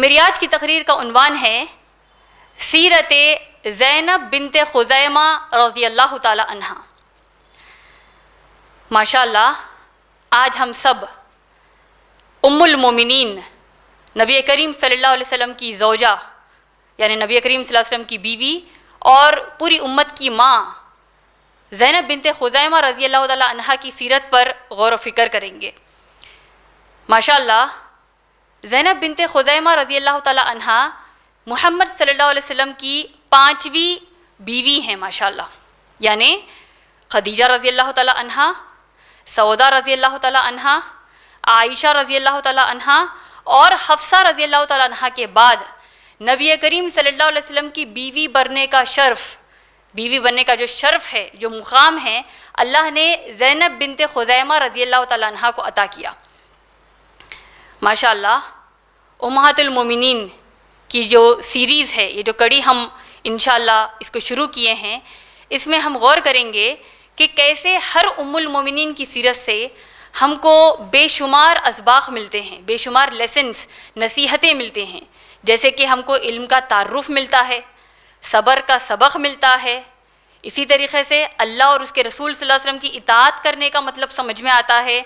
मेरी आज की तकरीर का उनवान है सीरत ज़ैनब बिनत खुजैमा रज़ी अल्लाह तहा माशा आज हम सब उम्मुलमोमिन नबी करीम सल्लल्लाहु अलैहि वसल्लम की जोजा यानी नबी करीम वसल्लम की बीवी और पूरी उम्मत की माँ ज़ैनब बिनत खुजैमा रज़ी अल्लाह तहा की सीरत पर गौर व फ़िक्र करेंगे माशा ज़ैनब बिनते खुजैमा रज़ी अल्लाह तहा मोहम्मद सल्लल्लाहु अलैहि वसल्लम की पाँचवीं बीवी हैं माशाल्लाह यानी खदीजा रज़ी अल्लाह तहा सऊदा रज़ी अल्लाह तहा आयशा रज़ी अल्लाह तहा और हफ्सा रज़ी अल्लाह तहा के बाद नबी करीम सल्लल्लाहु अलैहि वसल्लम की बीवी बनने का शर्फ़ बीवी बनने का जो शर्फ है जो मुकाम है अल्लाह ने ज़ैनब बिनते खुजैमा रज़ी अल्लाह तह को अता किया माशाल्लाह मोमिनीन की जो सीरीज़ है ये जो कड़ी हम इन इसको शुरू किए हैं इसमें हम गौर करेंगे कि कैसे हर मोमिनीन की सीरत से हमको बेशुमार इसबाक मिलते हैं बेशुमार लेसन्स नसीहतें मिलते हैं जैसे कि हमको इल्म का तारफ़ मिलता है सबर का सबक मिलता है इसी तरीके से अल्लाह और उसके रसूल सल्लल्लाहु अलैहि वसल्लम की इतात करने का मतलब समझ में आता है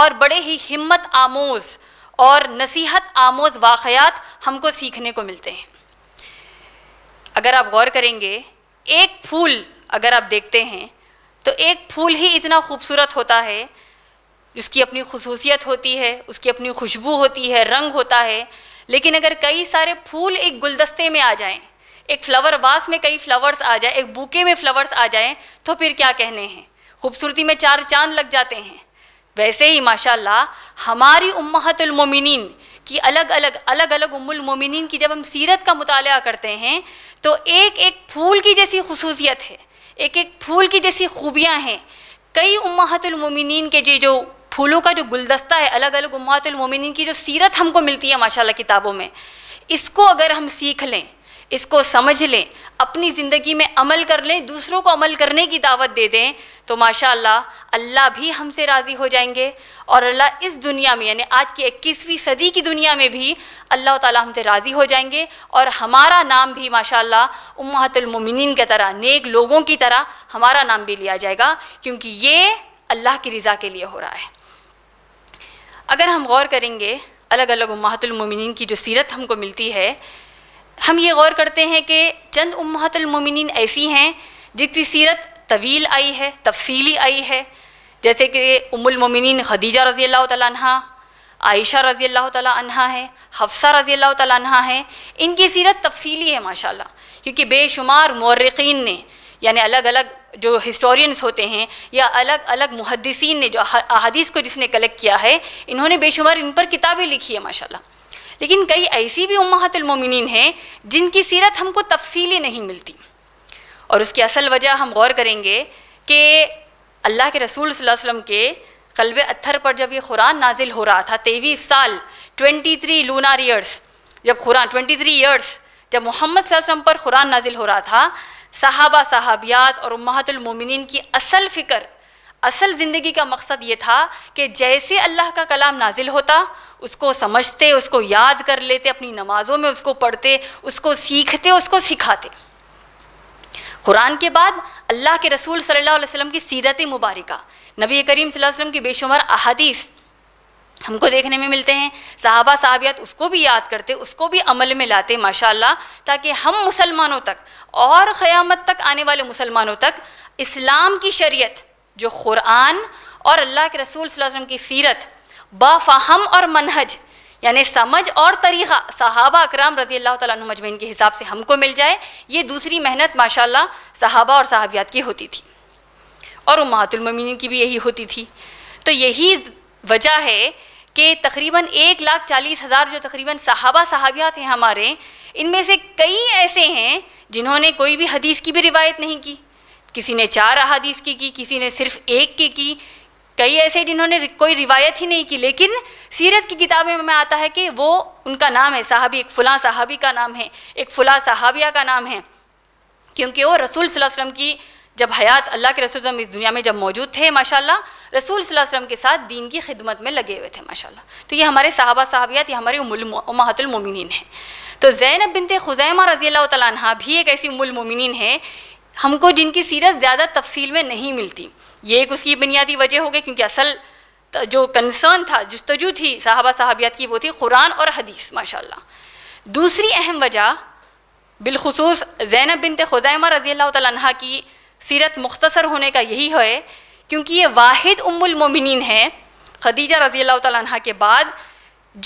और बड़े ही हिम्मत आमोज़ और नसीहत आमोज वाक़ात हमको सीखने को मिलते हैं अगर आप गौर करेंगे एक फूल अगर आप देखते हैं तो एक फूल ही इतना खूबसूरत होता है उसकी अपनी खसूसियत होती है उसकी अपनी खुशबू होती है रंग होता है लेकिन अगर कई सारे फूल एक गुलदस्ते में आ जाएं एक फ्लावर वास में कई फ्लावर्स आ जाएं, एक बूके में फ्लावर्स आ जाएं तो फिर क्या कहने हैं खूबसूरती में चार चांद लग जाते हैं वैसे ही माशाल्लाह हमारी उम्मतमिन की अलग अलग अलग अलग उमुलमिन की जब हम सीरत का मुताल करते हैं तो एक एक फूल की जैसी खसूसियत है एक एक फूल की जैसी खूबियाँ हैं कई उम्मतमिन के जी जो फूलों का जो गुलदस्ता है अलग अलग उम्मतमिन की जो सीरत हमको मिलती है माशाला किताबों में इसको अगर हम सीख लें इसको समझ लें अपनी ज़िंदगी में अमल कर लें दूसरों को अमल करने की दावत दे दें तो माशा अल्लाह भी हमसे राज़ी हो जाएंगे और अल्लाह इस दुनिया में यानी आज की इक्कीसवीं सदी की दुनिया में भी अल्लाह ताला हमसे राज़ी हो जाएंगे और हमारा नाम भी माशा उम्मतुलमिन की तरह नेक लोगों की तरह हमारा नाम भी लिया जाएगा क्योंकि ये अल्लाह की रज़ा के लिए हो रहा है अगर हम गौर करेंगे अलग अलग उम्मतुलमिन की जो सीरत हमको मिलती है हम ये गौर करते हैं कि चंद उम्मतमिन ऐसी हैं जिसकी सीरत तवील आई है तफसीली आई है जैसे कि उमुलमिन खदीजा रज़ी अल्लाह तहा आयशा रज़ी अल्लाह तहा है हफ्सा रज़ी अल्लाह तहा है इनकी सीरत तफसीली है माशाल्लाह क्योंकि बेशुमार मौरक़ीन ने यानी अलग अलग जो हिस्टोरियंस होते हैं या अलग अलग मुहदसिन ने जो अहादीस को जिसने कलेक्ट किया है इन्होंने बेशुमार इन पर किताबें लिखी है माशाल्लाह लेकिन कई ऐसी भी उम्मातुलमिन हैं जिनकी सीरत हमको तफसीली नहीं मिलती और उसकी असल वजह हम गौर करेंगे कि अल्लाह के रसूल वसम के कलब अत्थर पर जब ये कुरान नाजिल हो रहा था तेईस साल ट्वेंटी थ्री लूनार ईयर्स जब कुरान ट्वेंटी थ्री ईयर्स जब मोहम्मद वसम पर कुरान नाजिल हो रहा था साहबा साहबियात और उम्मातुलमिन की असल फ़िक्र असल ज़िंदगी का मकसद ये था कि जैसे अल्लाह का कलाम नाजिल होता उसको समझते उसको याद कर लेते अपनी नमाज़ों में उसको पढ़ते उसको सीखते उसको सिखाते कुरान के बाद अल्लाह के रसूल सल्लल्लाहु अलैहि वसल्लम की सीरत मुबारक नबी करीम सल्लल्लाहु अलैहि वसल्लम की बेशुमार अहादीस हमको देखने में मिलते हैं साहबा साहबियात उसको भी याद करते उसको भी अमल में लाते माशाल्लाह ताकि हम मुसलमानों तक और क़यामत तक आने वाले मुसलमानों तक इस्लाम की शरीयत जो क़ुरान और अल्लाह के रसूल वसम की सीरत बाफ़ाहम और मनहज यानी समझ और तरीक़ा सहाबा अकराम रजी अल्लाह तजमैन के हिसाब से हमको मिल जाए ये दूसरी मेहनत माशा सहाबा और साहबियात की होती थी और उमातुलमिन की भी यही होती थी तो यही वजह है कि तकरीबन एक लाख चालीस हज़ार जो तकरीबन सहाबा सहाबियात हैं हमारे इनमें से कई ऐसे हैं जिन्होंने कोई भी हदीस की भी रिवायत नहीं की किसी ने चार अहादीस की की किसी ने सिर्फ एक की की कई ऐसे जिन्होंने कोई रिवायत ही नहीं की लेकिन सीरत की किताबें में आता है कि वो उनका नाम है साहबी एक फ़लाँ साहबी का नाम है एक फ़लाँ साहबिया का नाम है क्योंकि वो रसूल वसम की जब हयात अल्लाह के रसूल इस दुनिया में जब मौजूद थे माशाल्लाह रसूल वसम के साथ दीन की खिदमत में लगे हुए थे माशाल्लाह तो ये हमारे साहबा साहबियात ये हमारे महतुलमिन हैं तो ज़ैनब बिनते खुजैमा रज़ी तहा भी एक ऐसी उमुलमिन है हमको जिनकी सीरत ज़्यादा तफसील में नहीं मिलती ये एक उसकी बुनियादी वजह हो गई क्योंकि असल जो कंसर्न था जस्तजू थी साहबा साहबियात की वो थी कुरान और हदीस माशा दूसरी अहम वजह बिलखसूस जैनब बिन खुदैमा रज़ी अल्लाह तह की सीरत मुख्तसर होने का यही है क्योंकि ये वाहिद उमुलमिन है खदीजा रज़ी अल्लाह तह के बाद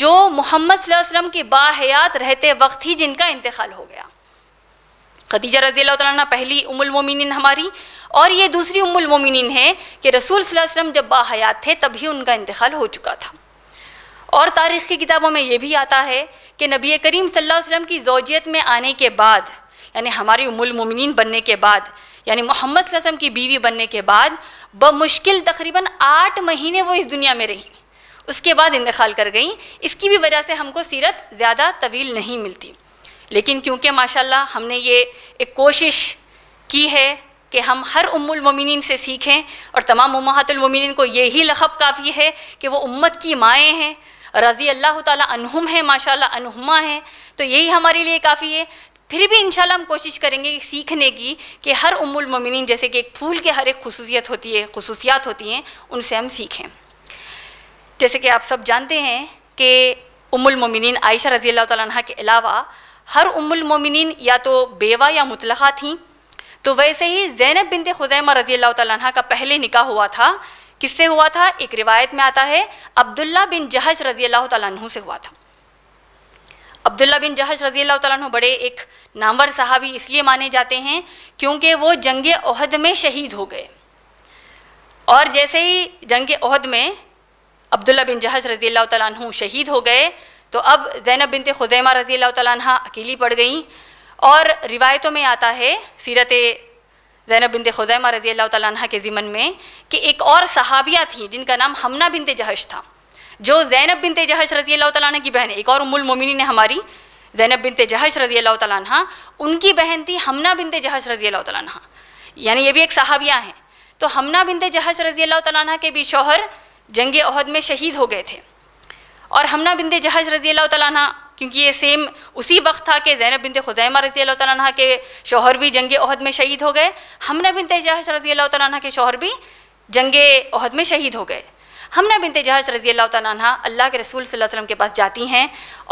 जो मोहम्मद वसल्लम की बाहयात रहते वक्त ही जिनका इंतकाल हो गया खदीजा रजी अल्लाह पहली उमुलमिन हमारी और ये दूसरी उमुल उमुलमोमिन है कि रसूल वसम जब बायात थे तभी उनका इंतकाल हो चुका था और तारीख़ की किताबों में ये भी आता है कि नबी करीम सल्लल्लाहु अलैहि वसल्लम की जोजियत में आने के बाद यानी हमारी उमुलमोमिन बनने के बाद यानी मोहम्मद वसम की बीवी बनने के बाद मुश्किल तकरीबन आठ महीने वो इस दुनिया में रही उसके बाद इंतकाल कर गई इसकी भी वजह से हमको सीरत ज़्यादा तवील नहीं मिलती लेकिन क्योंकि माशाल्लाह हमने ये एक कोशिश की है कि हम हर उम्मिन से सीखें और तमाम उम्मातमिन को यही लखब काफ़ी है कि वो उम्मत की माएँ हैं रज़ी अल्लाह तहुम हैं माशा अनहुमा हैं तो यही हमारे लिए काफ़ी है फिर भी इंशाल्लाह हम कोशिश करेंगे सीखने की कि हर उम्मिन जैसे कि एक फूल के हर एक खसूसियत होती है खसूसियात होती हैं उनसे हम सीखें जैसे कि आप सब जानते हैं कि उम्मिन आयशा रज़ी अल्लाह तह के अलावा हर उमुलमोमिन या तो बेवा या मुतलखा थीं तो वैसे ही जैनब बिन खुजैमा रजी अल्लाह का पहले निकाह हुआ था किससे हुआ था एक रिवायत में आता है अब्दुल्ला बिन जहज रजी अल्लाह तह से हुआ था अब्दुल्ला बिन जहज रजी अल्लाह बड़े एक नामवर साहबी इसलिए माने जाते हैं क्योंकि वो जंग अहद में शहीद हो गए और जैसे ही जंग अहद में अब्दुल्ला बिन जहज रजी अल्लाह तह शहीद हो गए तो अब जैनब बिनते खुजैमा रजी अल्लाह अकेली पड़ गई और रिवायतों में आता है सीरत जैनब बिनते खुजैमा रजी अल्लाह तह के ज़िमन में कि एक और सहाबिया थी जिनका नाम हमना बिनते जहश था जो जैनब बिनते जहश रजी अल्लाह तह की बहन एक और उमुल मोमिनी ने हमारी जैनब बिनते जहश रजी अल्लाह तह उनकी बहन थी हमना बिनते जहश रजी अल्लाह तह यानी ये भी एक सहाबिया हैं तो हमना बिनते जहश रजी अल्लाह तह के भी शोहर जंग अहद में शहीद हो गए थे और हमना बिंदे जहाज रजी अल्लाह तला क्योंकि ये सेम उसी वक्त था कि जैनब बिंदे खुजैमा रजी अल्लाह तला के शोहर भी जंग अहद में शहीद हो गए हमना बिंदे जहाज रजी अल्लाह तला के शोहर भी जंग अहद में शहीद हो गए हमना बिनते जहाज रजी अल्लाह तला अल्लाह के रसूल वसल्लम के पास जाती हैं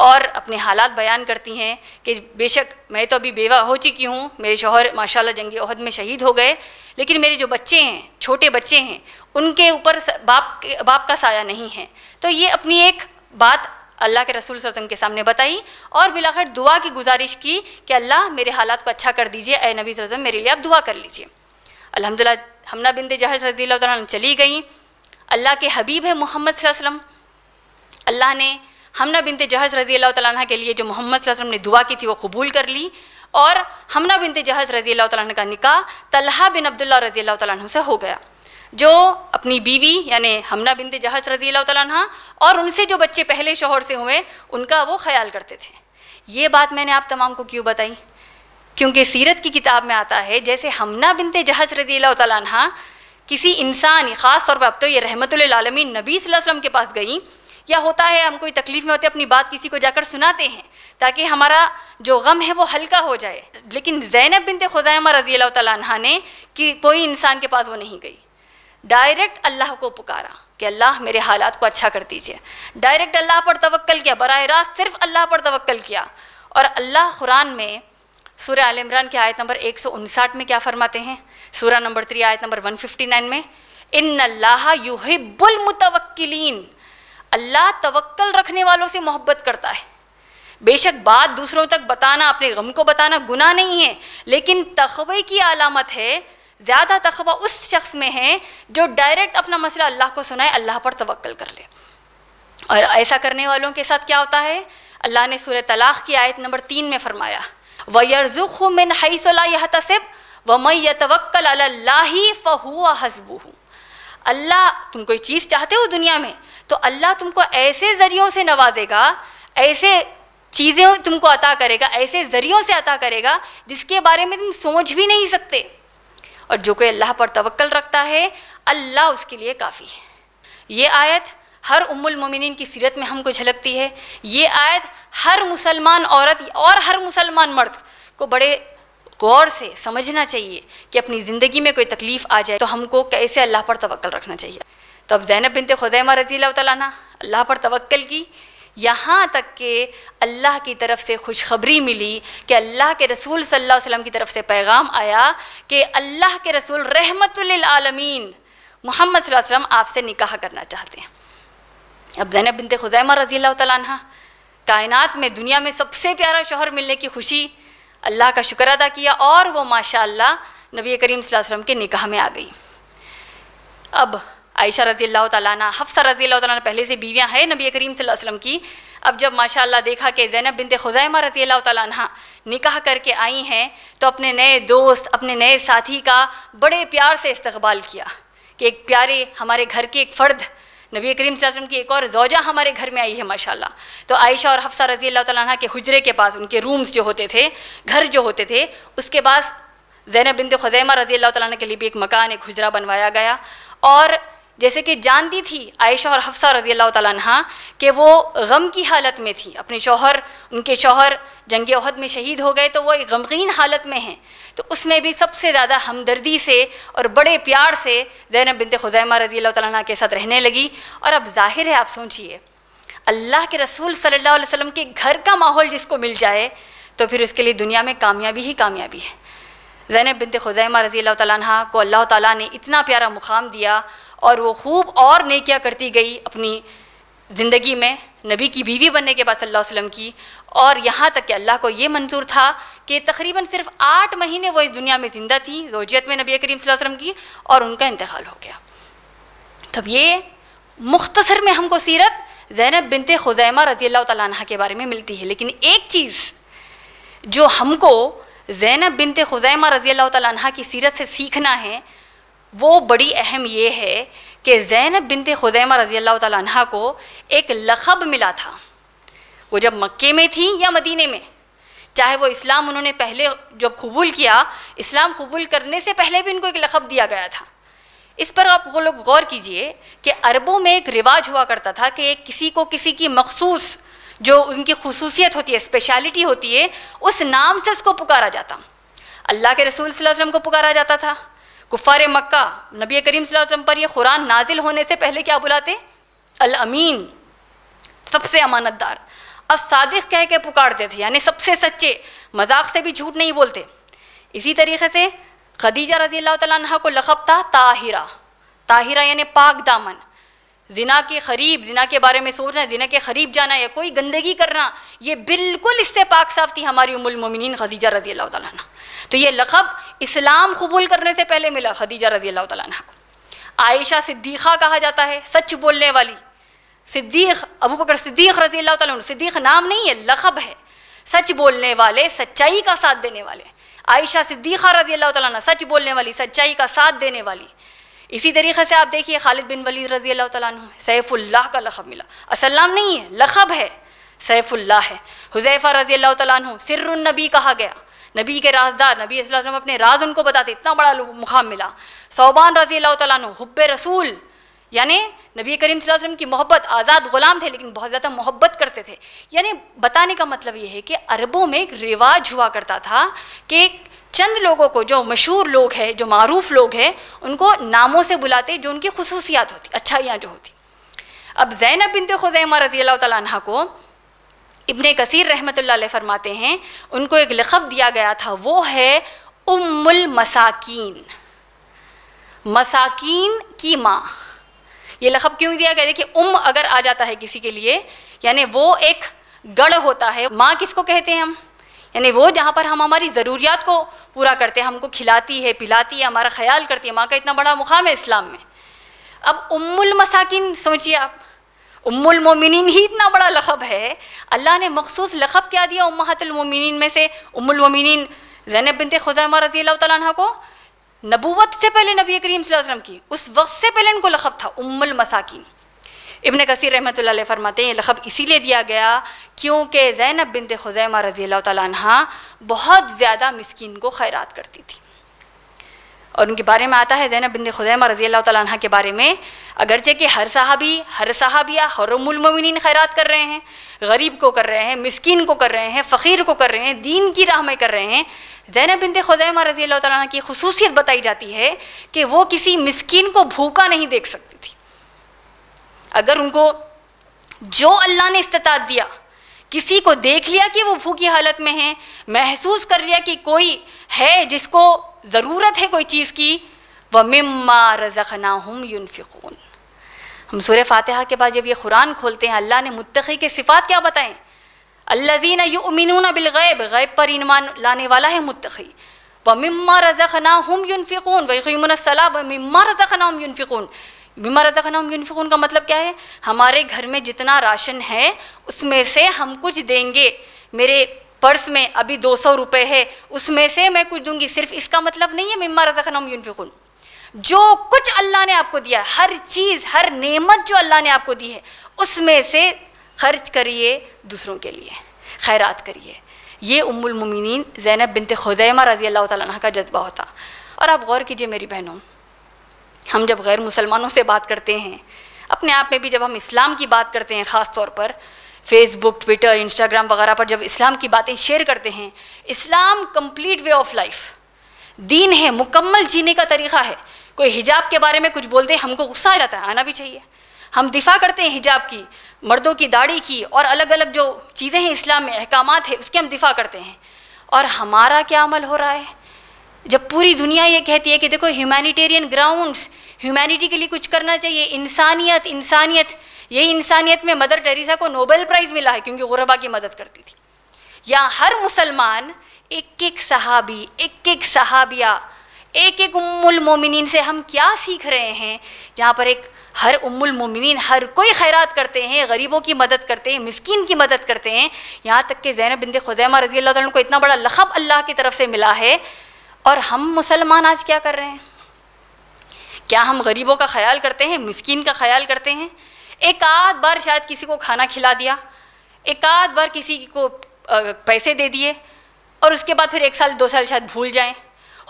और अपने हालात बयान करती हैं कि बेशक मैं तो अभी बेवा हो चुकी हूँ मेरे शोहर माशाल्लाह जंग अहद में शहीद हो गए लेकिन मेरे जो बच्चे हैं छोटे बच्चे हैं उनके ऊपर बाप बाप का साया नहीं है तो ये अपनी एक बात अल्लाह के रसूल वसम के सामने बताई और बिलाखिर दुआ की गुजारिश की कि अल्लाह मेरे हालात को अच्छा कर दीजिए ए नबी वसम मेरे लिए आप दुआ कर लीजिए अलहमदिल्ला हमना बिंद जहाज रजी चली गई अल्लाह के हबीब है मोहम्मद वसम अल्लाह ने हमना बिंद जहाज रजी अल्लाह तह के लिए जो मोहम्मद वसम ने दुआ की थी वो कबूल कर ली और हमना बिनते जहाज रजी अल्लाह का निकाह तलहा बिन अब्दुल्ला रजी अल्लाह तह से हो गया जो अपनी बीवी यानी हमना बिनते जहाज रजी तला और उनसे जो बच्चे पहले शोहर से हुए उनका वो ख्याल करते थे ये बात मैंने आप तमाम को क्यों बताई क्योंकि सीरत की किताब में आता है जैसे हमना बिनते जहाज रजी तला किसी इंसान ख़ास तौर पर अब तो ये आलमी नबी वसलम के पास गई या होता है हम कोई तकलीफ़ में होते अपनी बात किसी को जाकर सुनाते हैं ताकि हमारा जो गम है वो हल्का हो जाए लेकिन जैनब बिनते खुजैमा रजी तह ने कि कोई इंसान के पास वो नहीं गई डायरेक्ट अल्लाह को पुकारा कि अल्लाह मेरे हालात को अच्छा कर दीजिए डायरेक्ट अल्लाह पर तवक्ल किया बर रास्त सिर्फ अल्लाह पर तवक्ल किया और अल्लाह कुरान में सूर्य आल इमरान की आयत नंबर एक सौ उनसाठ में क्या फरमाते हैं सूर्य नंबर थ्री आयत नंबर वन फिफ्टी नाइन में इन अल्लाह युहिबुलमतवक्लिन अल्लाह तवक्ल रखने वालों से मोहब्बत करता है बेशक बात दूसरों तक बताना अपने गम को बताना गुना नहीं है लेकिन तखबे की अलामत है ज़्यादा तखबा उस शख्स में है जो डायरेक्ट अपना मसला अल्लाह को सुनाए अल्लाह पर तवक्ल कर ले और ऐसा करने वालों के साथ क्या होता है अल्लाह ने सूर तलाक़ की आयत नंबर तीन में फरमाया वयरजुख मिन हईसला तसब व मई तवक्ल अल्लाह फ़हुआ हसबू अल्लाह तुम कोई चीज़ चाहते हो दुनिया में तो अल्लाह तुमको ऐसे ज़रियों से नवाजेगा ऐसे चीज़ें तुमको अता करेगा ऐसे ज़रियों से अता करेगा जिसके बारे में तुम सोच भी नहीं सकते और जो कोई अल्लाह पर तवक्ल रखता है अल्लाह उसके लिए काफ़ी है ये आयत हर उम्मुल मोमिन की सीरत में हमको झलकती है ये आयत हर मुसलमान औरत और हर मुसलमान मर्द को बड़े गौर से समझना चाहिए कि अपनी ज़िंदगी में कोई तकलीफ़ आ जाए तो हमको कैसे अल्लाह पर तवक्ल रखना चाहिए तो अब जैनब बिनते खुदैमा रजील्ला तला अल्लाह पर तवक्ल की यहाँ तक के अल्लाह की तरफ से खुशखबरी मिली कि अल्लाह के रसूल सल्लल्लाहु अलैहि वसल्लम की तरफ से पैगाम आया कि अल्लाह के रसूल रहमतुल्लामीन मोहम्मद वसल्लम आपसे निकाह करना चाहते हैं अब जैनब बिनते खुजैमा रजी अल्लाह कायनात में दुनिया में सबसे प्यारा शोहर मिलने की खुशी अल्लाह का शुक्र अदा किया और वो माशा नबी करीम वसल्लम के निकाह में आ गई अब आयशा रज़ी अल्लाह ताली हफ्सा रज़ी अल्लाह ताली पहले से बीवियाँ हैं नबी करीम वसल्लम की अब जब माशाल्लाह देखा कि जैनब बिनते खुजैमा रज़ी अल्लाह ताली निकाह करके आई हैं तो अपने नए दोस्त अपने नए साथी का बड़े प्यार से इस्तबाल किया कि एक प्यारे हमारे घर के एक फ़र्द नबी करीम वसल्लम की एक और जोजा हमारे घर में आई है माशाल्लाह तो आयशा और हफ्सा रज़ी अल्लाह ताली के हजरे के पास उनके रूम्स जो होते थे घर जो होते थे उसके पास जैनब बिनते खुजैमा रज़ी अल्लाह ताली के लिए भी एक मकान एक हजरा बनवाया गया और जैसे कि जानती थी आयशा और हफ्सा रज़ी अल्लाह कि वो गम की हालत में थी अपने शोहर उनके शोहर जंग अहद में शहीद हो गए तो वो एक गमगीन हालत में हैं तो उसमें भी सबसे ज़्यादा हमदर्दी से और बड़े प्यार से जैनब बिनत खुजैमा रज़ी अल्लाह के साथ रहने लगी और अब ज़ाहिर है आप सोचिए अल्लाह के रसूल सल्लल्लाहु अलैहि वसल्लम के घर का माहौल जिसको मिल जाए तो फिर उसके लिए दुनिया में कामयाबी ही कामयाबी है जैनब बिनत खुजैमा रज़ी अल्लाह को अल्लाह ताली ने इतना प्यारा मुकाम दिया और वो खूब और नेकियां करती गई अपनी ज़िंदगी में नबी की बीवी बनने के बाद सल्लल्लाहु अलैहि वसल्लम की और यहाँ तक कि अल्लाह को ये मंजूर था कि तकरीबन सिर्फ आठ महीने वो इस दुनिया में ज़िंदा थी रोजियत में नबी करीम वसल्लम की और उनका इंतकाल हो गया तब ये मुख्तसर में हमको सीरत जैनब बिनते खुजैमा रजी अल्लाह तह के बारे में मिलती है लेकिन एक चीज़ जो हमको जैनब बिनते खुजैमा रजी अल्लाह तह की सीरत से सीखना है वो बड़ी अहम ये है कि ज़ैनब बिनत खुजैमा रज़ी अल्लाह को एक लखब मिला था वो जब मक्के में थी या मदीने में चाहे वो इस्लाम उन्होंने पहले जब कबूल किया इस्लाम कबूल करने से पहले भी उनको एक लखब दिया गया था इस पर आप वो लोग गौर कीजिए कि अरबों में एक रिवाज हुआ करता था कि किसी को किसी की मखसूस जो उनकी खसूसियत होती है स्पेशलिटी होती है उस नाम से उसको पुकारा जाता अल्लाह के रसूल वसल्लम को पुकारा जाता था कुफ़ार मक्का नबी करीम सलम पर यह कुरान नाजिल होने से पहले क्या बुलाते अल अमीन सबसे अमानतदार असादिक कह के पुकारते थे यानी सबसे सच्चे मजाक से भी झूठ नहीं बोलते इसी तरीके से खदीजा रजील्ला अल्लाह को लखब था ताहिरा ताहिरा यानी पाक दामन जिना के करीब जिना के बारे में सोचना जिना के करीब जाना या कोई गंदगी करना ये बिल्कुल इससे पाक साफ थी हमारी उमुलमिन खदीजा रजी अल्लाह तह तो ये लखब इस्लाम कबूल करने से पहले मिला खदीजा रजी अल्लाह तला को आयशा सिद्दीक़ा कहा जाता है सच बोलने वाली सिद्दीक़ अबू बकर सिद्दीक़ रजी अल्लाह तह सिद्दीक़ नाम नहीं है लखब है सच बोलने वाले सच्चाई का साथ देने वाले आयशा सिद्दीक़ा रजी अल्लाह तच सच बोलने वाली सच्चाई का साथ देने वाली इसी तरीके से आप देखिए खालिद बिन वली रजी अल्लाह तु सैफुल्लाह का लखब मिला असलम नहीं है लखब है सैफुल्लाह है हुजैफ़ा रजी अल्लाह तु सिर्रनबी कहा गया नबी के राजदार नबी वसल्लम अपने राज उनको बताते इतना बड़ा मुकाम मिला सौबान रजी अल्लाह तु हब रसूल यानी नबी करीम वसल्लम की मोहब्बत आज़ाद ग़ुलाम थे लेकिन बहुत ज़्यादा मोहब्बत करते थे यानी बताने का मतलब ये है कि अरबों में एक रिवाज हुआ करता था कि चंद लोगों को जो मशहूर लोग हैं जो मरूफ लोग हैं उनको नामों से बुलाते जो उनकी खसूसियात होती अच्छाइयाँ जो होती अब जैनब बिनते खुजैमा रजी अल्लाह को इबन कसीर रहमत फरमाते हैं उनको एक लखब दिया गया था वो है उमुल मसाकिन मसाकिन की माँ ये लखब क्यों दिया गया देखिए उम अगर आ जाता है किसी के लिए यानी वो एक गढ़ होता है माँ किसको कहते हैं हम यानी वो जहाँ पर हम हमारी ज़रूरियात को पूरा करते हैं हमको खिलाती है पिलाती है हमारा ख्याल करती है माँ का इतना बड़ा मुकाम है इस्लाम में अब उम्मुल मसाकिन सोचिए आप उम्मुल मोमिनीन ही इतना बड़ा लखब है अल्लाह ने मखसूस लखब क्या दिया उम्मातुल मोमिनीन में से उम्मुल मोमिनीन जैनब बिनते खुजैमा रजी अल्लाह को नबूवत से पहले नबी करीम वसल्लम की उस वक्त से पहले उनको लखब था उम्मुल मसाकिन इबन कसर रहमत ला फरमाते हैं लखब इसीलिए दिया गया क्योंकि ज़ैनब बिनत खुजैमा रज़ी अल्लाह तहा बहुत ज़्यादा मिसकिन को खैरात करती थी और उनके बारे में आता है ज़ैनब बिन खुजैमा रज़ी अल्लाह तह के बारे में अगरचे कि हर साहबी हर साहबिया हर मुलमिन खैरात कर रहे हैं गरीब को कर रहे हैं मिसकिन को कर रहे हैं फ़कीर को कर रहे हैं दीन की राह में कर रहे हैं ज़ैनब बिन खुजैमा रज़ी अल्लाह तह की खसूसियत बताई जाती है कि वो किसी मिसकिन को भूखा नहीं देख सकती थी अगर उनको जो अल्लाह ने इस्तात दिया किसी को देख लिया कि वो भूखी हालत में है महसूस कर लिया कि कोई है जिसको ज़रूरत है कोई चीज़ की व मम्मा रज़ना हम यूनफिकून हम सुर फातहा के बाद जब ये कुरान खोलते हैं अल्लाह ने मुतखी के सिफ़ात क्या बताएं अल्लाजीना युमिनून बिलगैब गैब पर ईमान लाने वाला है मुतखी व मम्मा रज़ना हम यूनफिकून वही मसला व मम्मा रज़ना हम यूनफिकून बीमा रजा खाना यूनिफिकून का मतलब क्या है हमारे घर में जितना राशन है उसमें से हम कुछ देंगे मेरे पर्स में अभी दो सौ रुपये है उसमें से मैं कुछ दूंगी सिर्फ इसका मतलब नहीं है मिम्मा रजा खाना यूनिफिकून जो कुछ अल्लाह ने आपको दिया हर चीज़ हर नेमत जो अल्लाह ने आपको दी है उसमें से खर्च करिए दूसरों के लिए खैरात करिए ये उमुलमिन जैनब बिनते खुदैमा रज़ी अल्लाह तह का जज्बा होता और आप गौर कीजिए मेरी बहनों हम जब गैर मुसलमानों से बात करते हैं अपने आप में भी जब हम इस्लाम की बात करते हैं ख़ास तौर पर फेसबुक ट्विटर इंस्टाग्राम वगैरह पर जब इस्लाम की बातें शेयर करते हैं Islam complete way of life दीन है मुकम्मल जीने का तरीक़ा है कोई हिजाब के बारे में कुछ बोलते हैं हमको गुस्सा आ जाता है आना भी चाहिए हम दिफा करते हैं हिजाब की मर्दों की दाढ़ी की और अलग अलग जो चीज़ें हैं इस्लाम में अहकाम है उसके हम दिफा करते हैं और हमारा क्या अमल हो रहा है जब पूरी दुनिया ये कहती है कि देखो ह्यूमैनिटेरियन ग्राउंड्स ह्यूमैनिटी के लिए कुछ करना चाहिए इंसानियत इंसानियत यही इंसानियत में मदर टेरेसा को नोबेल प्राइज़ मिला है क्योंकि गुरबा की मदद करती थी या हर मुसलमान एक एक सहाबी एक एक सहाबिया एक एक उम्मुल मोमिन से हम क्या सीख रहे हैं जहाँ पर एक हर उम्मुल मोमिन हर कोई खैरात करते हैं गरीबों की मदद करते हैं मस्किन की मदद करते हैं यहाँ तक कि जैन बिंद खुजैमा रजी अल्लाह को इतना बड़ा लखब अल्लाह की तरफ से मिला है और हम मुसलमान आज क्या कर रहे हैं क्या हम गरीबों का ख्याल करते हैं मिसकीन का ख्याल करते हैं एक आध बार शायद किसी को खाना खिला दिया एक आध बार किसी को पैसे दे दिए और उसके बाद फिर एक साल दो साल शायद भूल जाएं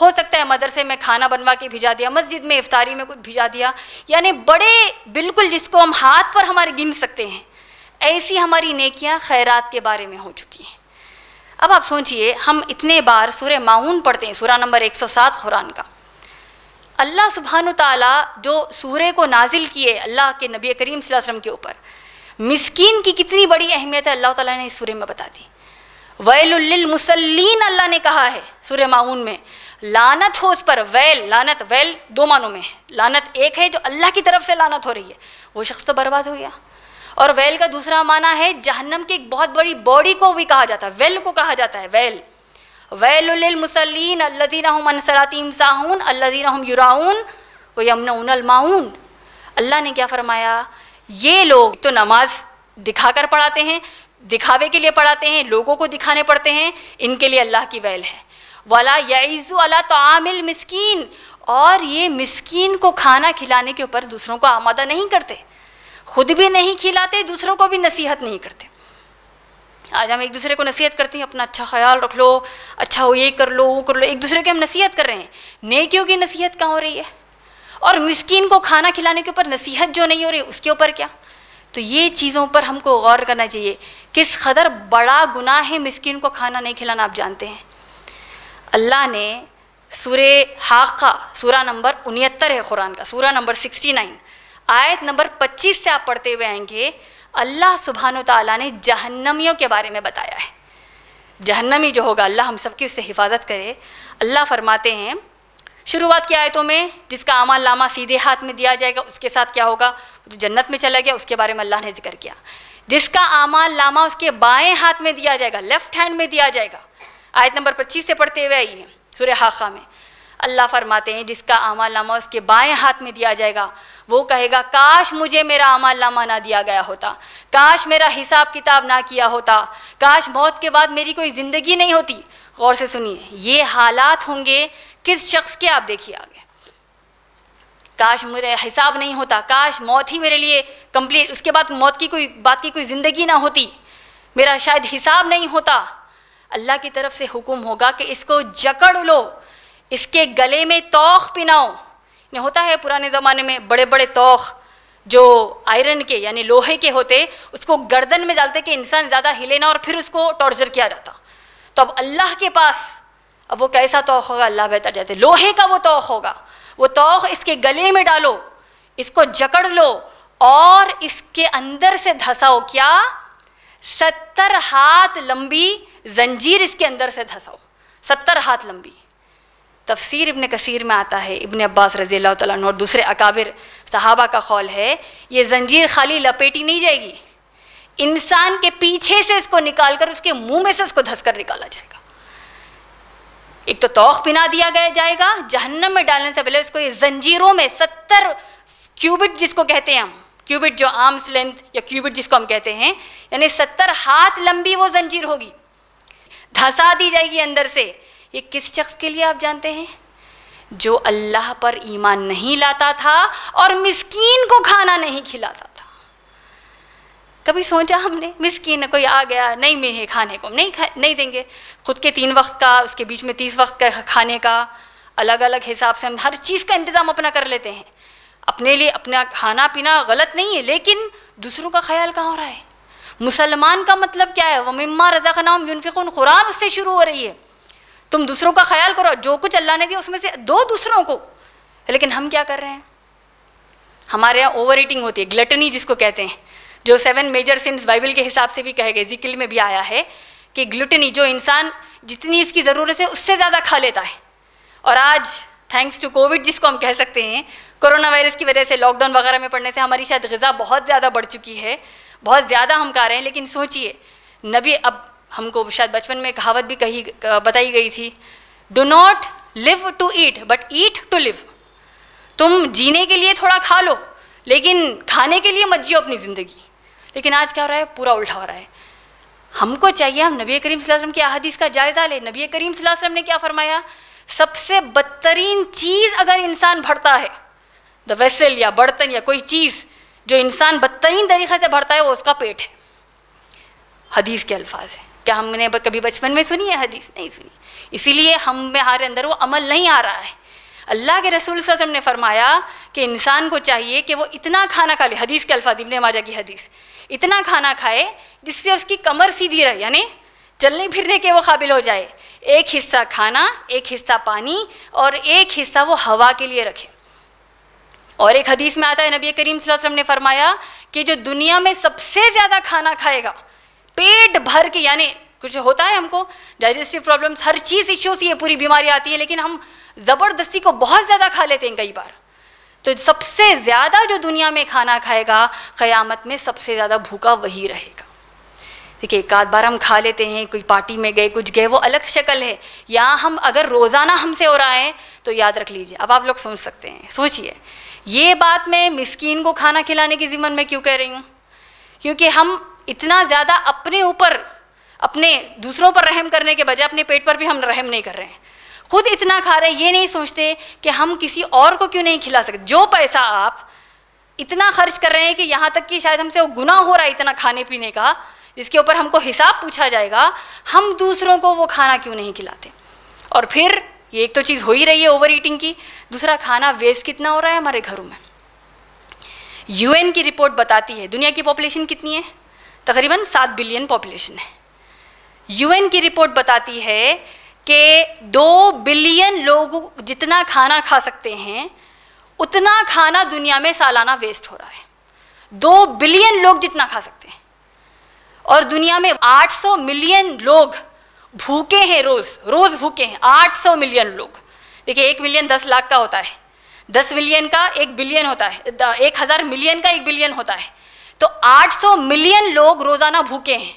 हो सकता है मदरसे में खाना बनवा के भिजा दिया मस्जिद में इफ्तारी में कुछ भिजा दिया यानी बड़े बिल्कुल जिसको हम हाथ पर हमारे गिन सकते हैं ऐसी हमारी नेकियां खैरात के बारे में हो चुकी हैं अब आप सोचिए हम इतने बार सूर्य माउन पढ़ते हैं सूरा नंबर 107 कुरान का अल्लाह सुबहान तला जो सूर्य को नाजिल किए अल्लाह के नबी करीम वसल्लम के ऊपर मिसकीन की कितनी बड़ी अहमियत है अल्लाह ताली ने इस सूर्य में बता दी वैल मुसलिन अल्लाह ने कहा है सूर्य माउन में लानत हो उस पर वैल लानत वैल दो मानों में है लानत एक है जो अल्लाह की तरफ से लानत हो रही है वो शख्स तो बर्बाद हो गया और वेल का दूसरा माना है जहन्नम की एक बहुत बड़ी बॉडी को भी कहा जाता है वेल को कहा जाता है वेल वैल मुसलिन साहून युराउन अल्लाह ने क्या फरमाया ये लोग तो नमाज दिखा कर पढ़ाते हैं दिखावे के लिए पढ़ाते हैं लोगों को दिखाने पड़ते हैं इनके लिए अल्लाह की वैल है वाला यज़ु अला तो आमिल मिसकीन और ये मस्किन को खाना खिलाने के ऊपर दूसरों को आमादा नहीं करते खुद भी नहीं खिलाते दूसरों को भी नसीहत नहीं करते आज हम एक दूसरे को नसीहत करते हैं अपना अच्छा ख्याल रख लो अच्छा हो ये कर लो वो कर लो एक दूसरे की हम नसीहत कर रहे हैं नेकियों की नसीहत कहाँ हो रही है और मिस्किन को खाना खिलाने के ऊपर नसीहत जो नहीं हो रही उसके ऊपर क्या तो ये चीज़ों पर हमको गौर करना चाहिए किस कदर बड़ा गुनाह है मिस्किन को खाना नहीं खिलाना आप जानते हैं अल्लाह ने सूर हाक़ा सूरा नंबर उनहत्तर है कुरान का सूरा नंबर सिक्सटी नाइन आयत नंबर 25 से आप पढ़ते हुए आएंगे अल्लाह सुबहान तला ने जहन्नमियों के बारे में बताया है जहन्नमी जो होगा अल्लाह हम सबकी उससे हिफाजत करे अल्लाह फरमाते हैं शुरुआत की आयतों में जिसका अमाल लामा सीधे हाथ में दिया जाएगा उसके साथ क्या होगा जो तो जन्नत में चला गया उसके बारे में अल्लाह ने जिक्र किया जिसका अमाल लामा उसके बाएं हाथ में दिया जाएगा लेफ्ट हैंड में दिया जाएगा आयत नंबर 25 से पढ़ते हुए आई है सूर्य हाखा में अल्लाह फरमाते हैं जिसका आमाल नामा उसके बाएं हाथ में दिया जाएगा वो कहेगा काश मुझे मेरा आमाल नामा ना दिया गया होता काश मेरा हिसाब किताब ना किया होता काश मौत के बाद मेरी कोई ज़िंदगी नहीं होती गौर से सुनिए ये हालात होंगे किस शख्स के आप देखिए आगे काश मेरा हिसाब नहीं होता काश मौत ही मेरे लिए कंप्लीट उसके बाद मौत की कोई बात की कोई ज़िंदगी ना होती मेरा शायद हिसाब नहीं होता अल्लाह की तरफ से हुक्म होगा कि इसको जकड़ लो इसके गले में तोख पिनाओ होता है पुराने ज़माने में बड़े बड़े तोख जो आयरन के यानी लोहे के होते उसको गर्दन में डालते कि इंसान ज़्यादा हिले ना और फिर उसको टॉर्चर किया जाता तो अब अल्लाह के पास अब वो कैसा तोह होगा अल्लाह बेहतर जाते लोहे का वो तोह होगा वो तोह इसके गले में डालो इसको जकड़ लो और इसके अंदर से धसाओ क्या सत्तर हाथ लंबी जंजीर इसके अंदर से धसाओ सत्तर हाथ लंबी तफसीर इबन कसीर में आता है इबन अब्बास रजी अल्लाह और दूसरे अकाबिर सहाबा का कौल है ये जंजीर खाली लपेटी नहीं जाएगी इंसान के पीछे से इसको निकाल कर उसके मुंह में से उसको धस कर निकाला जाएगा एक तो तोख पिना दिया गया जाएगा जहन्नम में डालने से पहले उसको ये जंजीरों में सत्तर क्यूबिट जिसको कहते हैं हम क्यूबिट जो आर्म्स लेंथ या क्यूबिट जिसको हम कहते हैं यानी सत्तर हाथ लंबी वो जंजीर होगी धसा दी जाएगी अंदर से ये किस शख्स के लिए आप जानते हैं जो अल्लाह पर ईमान नहीं लाता था और मिसकीन को खाना नहीं खिलाता था कभी सोचा हमने मिसकीन कोई आ गया नहीं में है खाने को नहीं खा नहीं देंगे खुद के तीन वक्त का उसके बीच में तीस वक्त का खाने का अलग अलग हिसाब से हम हर चीज़ का इंतज़ाम अपना कर लेते हैं अपने लिए अपना खाना पीना गलत नहीं है लेकिन दूसरों का ख्याल कहाँ हो रहा है मुसलमान का मतलब क्या है वमिम्मा रज़ा नाम यूनफिकुन कुरान उससे शुरू हो रही है तुम दूसरों का ख्याल करो जो कुछ अल्लाह ने दिया उसमें से दो दूसरों को लेकिन हम क्या कर रहे हैं हमारे यहाँ ओवर ईटिंग होती है ग्लटनी जिसको कहते हैं जो सेवन मेजर सिंस बाइबल के हिसाब से भी कहे गए जिकिल में भी आया है कि ग्लूटनी जो इंसान जितनी उसकी ज़रूरत है उससे ज़्यादा खा लेता है और आज थैंक्स टू कोविड जिसको हम कह सकते हैं कोरोना वायरस की वजह से लॉकडाउन वगैरह में पड़ने से हमारी शायद गज़ा बहुत ज़्यादा बढ़ चुकी है बहुत ज़्यादा हम खा रहे हैं लेकिन सोचिए नबी अब हमको शायद बचपन में कहावत भी कही बताई गई थी do not live to eat but eat to live तुम जीने के लिए थोड़ा खा लो लेकिन खाने के लिए मत जियो अपनी ज़िंदगी लेकिन आज क्या हो रहा है पूरा उल्टा हो रहा है हमको चाहिए हम नबी करीम वसल्लम की अहदीस का जायज़ा लें नबी करीम वसल्लम ने क्या फरमाया सबसे बदतरीन चीज़ अगर इंसान भरता है द वेसल या बर्तन या कोई चीज़ जो इंसान बदतरीन तरीके से भरता है वो उसका पेट है हदीस के अल्फाज हैं क्या हमने कभी बचपन में सुनी है हदीस नहीं सुनी इसीलिए हम में हमारे अंदर वो अमल नहीं आ रहा है अल्लाह के रसूल वसम ने फरमाया कि इंसान को चाहिए कि वो इतना खाना खा ले हदीस के अल्फाज इबन माजा की हदीस इतना खाना खाए जिससे उसकी कमर सीधी रहे यानी चलने फिरने के वो काबिल हो जाए एक हिस्सा खाना एक हिस्सा पानी और एक हिस्सा वो हवा के लिए रखे और एक हदीस में आता है नबी करीम वसल्लम ने फरमाया कि जो दुनिया में सबसे ज़्यादा खाना खाएगा पेट भर के यानी कुछ होता है हमको डाइजेस्टिव प्रॉब्लम्स हर चीज़ इश्यू से ये पूरी बीमारी आती है लेकिन हम ज़बरदस्ती को बहुत ज़्यादा खा लेते हैं कई बार तो सबसे ज़्यादा जो दुनिया में खाना खाएगा क़यामत में सबसे ज़्यादा भूखा वही रहेगा देखिए एक आध बार हम खा लेते हैं कोई पार्टी में गए कुछ गए वो अलग शक्ल है या हम अगर रोज़ाना हमसे हो रहा है तो याद रख लीजिए अब आप लोग सोच सकते हैं सोचिए ये बात मैं मिस्किन को खाना खिलाने की जिम्मन में क्यों कह रही हूँ क्योंकि हम इतना ज़्यादा अपने ऊपर अपने दूसरों पर रहम करने के बजाय अपने पेट पर भी हम रहम नहीं कर रहे हैं खुद इतना खा रहे ये नहीं सोचते कि हम किसी और को क्यों नहीं खिला सकते जो पैसा आप इतना खर्च कर रहे हैं कि यहाँ तक कि शायद हमसे वो गुना हो रहा है इतना खाने पीने का जिसके ऊपर हमको हिसाब पूछा जाएगा हम दूसरों को वो खाना क्यों नहीं खिलाते और फिर ये एक तो चीज़ हो ही रही है ओवर ईटिंग की दूसरा खाना वेस्ट कितना हो रहा है हमारे घरों में यूएन की रिपोर्ट बताती है दुनिया की पॉपुलेशन कितनी है तकरीबन सात बिलियन पॉपुलेशन है यूएन की रिपोर्ट बताती है कि दो बिलियन लोग जितना खाना खा सकते हैं उतना खाना दुनिया में सालाना वेस्ट हो रहा है दो बिलियन लोग जितना खा सकते हैं और दुनिया में 800 मिलियन लोग भूखे हैं रोज़ रोज़ भूखे हैं 800 मिलियन लोग देखिए एक मिलियन दस लाख का होता है दस मिलियन का एक बिलियन होता है एक हज़ार मिलियन का एक बिलियन होता है तो 800 मिलियन लोग रोज़ाना भूखे हैं